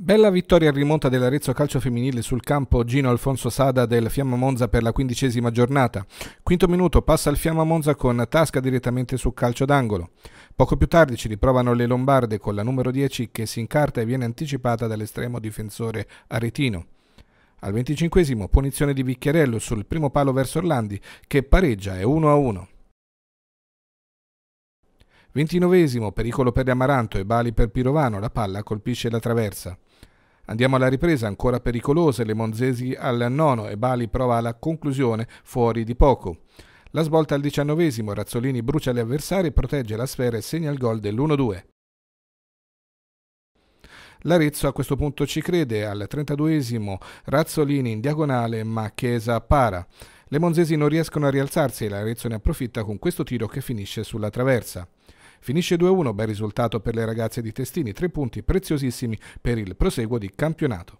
Bella vittoria rimonta dell'Arezzo Calcio Femminile sul campo Gino Alfonso Sada del Fiamma Monza per la quindicesima giornata. Quinto minuto passa il Fiamma Monza con tasca direttamente su calcio d'angolo. Poco più tardi ci riprovano le Lombarde con la numero 10 che si incarta e viene anticipata dall'estremo difensore aretino. Al venticinquesimo punizione di Vicchiarello sul primo palo verso Orlandi che pareggia e 1-1. 29 pericolo per Amaranto e Bali per Pirovano, la palla colpisce la traversa. Andiamo alla ripresa, ancora pericolose, le Monzesi al nono e Bali prova alla conclusione fuori di poco. La svolta al diciannovesimo, Razzolini brucia gli avversari, protegge la sfera e segna il gol dell'1-2. L'Arezzo a questo punto ci crede, al 32esimo Razzolini in diagonale ma Chiesa para. Le Monzesi non riescono a rialzarsi e l'Arezzo ne approfitta con questo tiro che finisce sulla traversa. Finisce 2-1, bel risultato per le ragazze di Testini, tre punti preziosissimi per il proseguo di campionato.